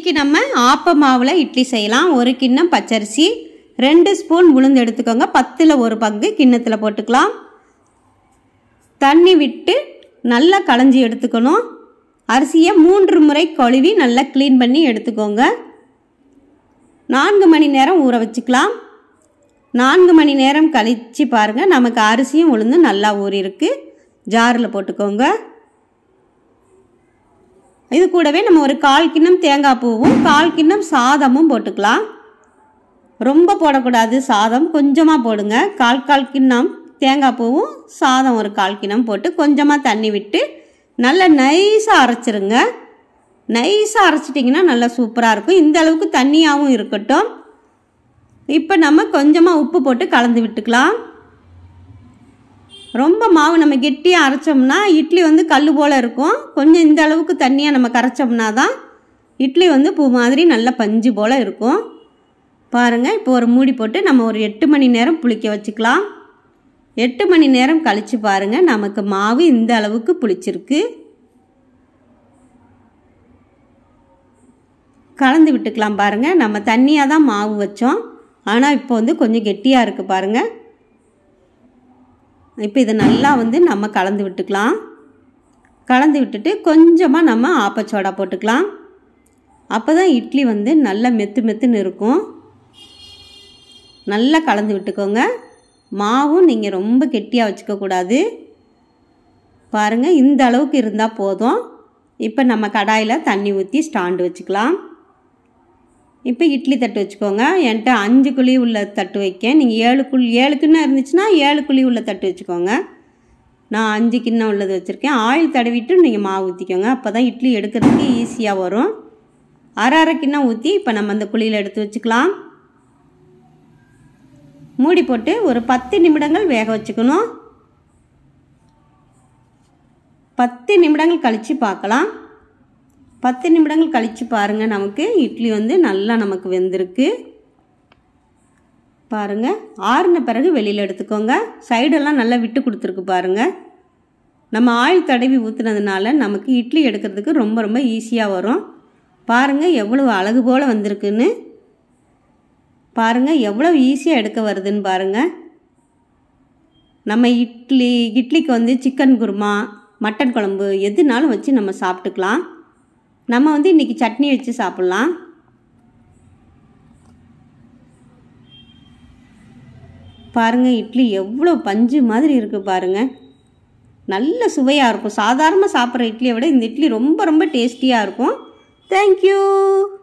இன்றைக்கி நம்ம ஆப்ப மாவில் இட்லி செய்யலாம் ஒரு கிண்ணம் பச்சரிசி ரெண்டு ஸ்பூன் உளுந்து எடுத்துக்கோங்க பத்தில் ஒரு பங்கு கிண்ணத்தில் போட்டுக்கலாம் தண்ணி விட்டு நல்லா களைஞ்சி எடுத்துக்கணும் அரிசியை மூன்று முறை கழுவி நல்லா க்ளீன் பண்ணி எடுத்துக்கோங்க நான்கு மணி நேரம் ஊற வச்சுக்கலாம் நான்கு மணி நேரம் கழித்து பாருங்கள் நமக்கு அரிசியும் உளுந்து நல்லா ஊறியிருக்கு ஜாரில் போட்டுக்கோங்க இது கூடவே நம்ம ஒரு கால் கிண்ணம் தேங்காய் பூவும் கால் கிண்ணம் சாதமும் போட்டுக்கலாம் ரொம்ப போடக்கூடாது சாதம் கொஞ்சமாக போடுங்க கால் கால் கிண்ணம் தேங்காய் பூவும் சாதம் ஒரு கால் கிண்ணம் போட்டு கொஞ்சமாக தண்ணி விட்டு நல்லா நைஸாக அரைச்சிருங்க நைஸாக அரைச்சிட்டிங்கன்னா நல்லா சூப்பராக இருக்கும் இந்த அளவுக்கு தண்ணியாகவும் இருக்கட்டும் இப்போ நம்ம கொஞ்சமாக உப்பு போட்டு கலந்து விட்டுக்கலாம் ரொம்ப மாவு நம்ம கெட்டியாக அரைச்சோம்னா இட்லி வந்து கல் போல் இருக்கும் கொஞ்சம் இந்த அளவுக்கு தண்ணியாக நம்ம கரைச்சோம்னா தான் இட்லி வந்து பூ மாதிரி நல்லா பஞ்சு போல் இருக்கும் பாருங்கள் இப்போ ஒரு மூடி போட்டு நம்ம ஒரு எட்டு மணி நேரம் புளிக்க வச்சுக்கலாம் எட்டு மணி நேரம் கழித்து பாருங்கள் நமக்கு மாவு இந்த அளவுக்கு புளிச்சிருக்கு கலந்து விட்டுக்கலாம் பாருங்கள் நம்ம தண்ணியாக தான் மாவு வச்சோம் ஆனால் இப்போ வந்து கொஞ்சம் கெட்டியாக இருக்குது பாருங்கள் இப்போ இதை நல்லா வந்து நம்ம கலந்து விட்டுக்கலாம் கலந்து விட்டுட்டு கொஞ்சமாக நம்ம ஆப்பச்சோடா போட்டுக்கலாம் அப்போ தான் இட்லி வந்து நல்லா மெத்து மெத்துன்னு இருக்கும் நல்லா கலந்து விட்டுக்கோங்க மாவும் நீங்கள் ரொம்ப கெட்டியாக வச்சுக்கக்கூடாது பாருங்கள் இந்த அளவுக்கு இருந்தால் போதும் இப்போ நம்ம கடாயில் தண்ணி ஊற்றி ஸ்டாண்டு வச்சுக்கலாம் இப்போ இட்லி தட்டு வச்சுக்கோங்க என்கிட்ட அஞ்சு குழி உள்ள தட்டு வைக்கேன் நீங்கள் ஏழு குழி ஏழு கிண்ணம் இருந்துச்சுன்னா ஏழு குழி உள்ள தட்டு வச்சுக்கோங்க நான் அஞ்சு கிண்ணம் உள்ளது வச்சுருக்கேன் ஆயில் தடவிட்டு நீங்கள் மாவு ஊற்றிக்கோங்க அப்போ தான் இட்லி எடுக்கிறதுக்கு ஈஸியாக வரும் அரை அரை கிண்ணம் ஊற்றி இப்போ நம்ம அந்த குழியில் எடுத்து வச்சுக்கலாம் மூடி போட்டு ஒரு பத்து நிமிடங்கள் வேக வச்சுக்கணும் பத்து நிமிடங்கள் கழித்து பார்க்கலாம் பத்து நிமிடங்கள் கழித்து பாருங்கள் நமக்கு இட்லி வந்து நல்லா நமக்கு வெந்திருக்கு பாருங்கள் ஆறுன பிறகு வெளியில் எடுத்துக்கோங்க சைடெல்லாம் நல்லா விட்டு கொடுத்துருக்கு பாருங்கள் நம்ம ஆயில் தடவி ஊற்றுனதுனால நமக்கு இட்லி எடுக்கிறதுக்கு ரொம்ப ரொம்ப ஈஸியாக வரும் பாருங்கள் எவ்வளவு அழகு போல் வந்திருக்குன்னு பாருங்கள் எவ்வளோ ஈஸியாக எடுக்க வருதுன்னு பாருங்கள் நம்ம இட்லி இட்லிக்கு வந்து சிக்கன் குருமா மட்டன் குழம்பு எதுனாலும் வச்சு நம்ம சாப்பிட்டுக்கலாம் நம்ம வந்து இன்றைக்கி சட்னி வச்சு சாப்பிட்லாம் பாருங்கள் இட்லி எவ்வளோ பஞ்சு மாதிரி இருக்குது பாருங்கள் நல்ல சுவையாக இருக்கும் சாதாரணமாக சாப்பிட்ற இட்லியை விட இந்த இட்லி ரொம்ப ரொம்ப டேஸ்டியாக இருக்கும் தேங்க்யூ